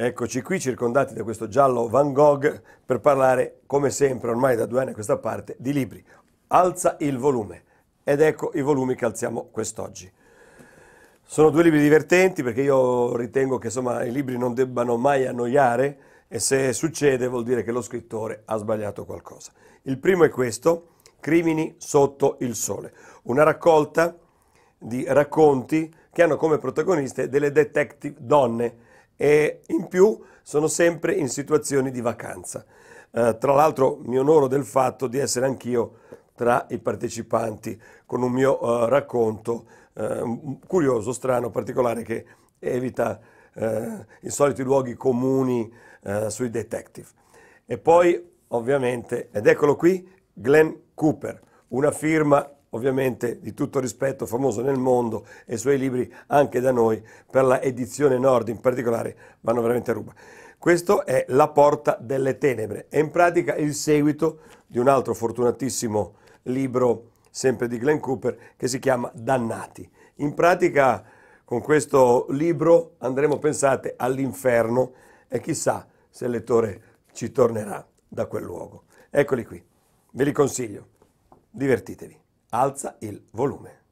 Eccoci qui circondati da questo giallo Van Gogh per parlare, come sempre ormai da due anni a questa parte, di libri. Alza il volume ed ecco i volumi che alziamo quest'oggi. Sono due libri divertenti perché io ritengo che insomma, i libri non debbano mai annoiare e se succede vuol dire che lo scrittore ha sbagliato qualcosa. Il primo è questo, Crimini sotto il sole, una raccolta di racconti che hanno come protagoniste delle detective donne e in più sono sempre in situazioni di vacanza. Eh, tra l'altro mi onoro del fatto di essere anch'io tra i partecipanti con un mio eh, racconto eh, curioso, strano, particolare che evita eh, i soliti luoghi comuni eh, sui detective. E poi ovviamente, ed eccolo qui, Glenn Cooper, una firma ovviamente di tutto rispetto, famoso nel mondo e i suoi libri anche da noi per la edizione nord in particolare vanno veramente a ruba. Questo è La porta delle tenebre, è in pratica il seguito di un altro fortunatissimo libro sempre di Glenn Cooper che si chiama Dannati. In pratica con questo libro andremo, pensate, all'inferno e chissà se il lettore ci tornerà da quel luogo. Eccoli qui, ve li consiglio, divertitevi alza il volume.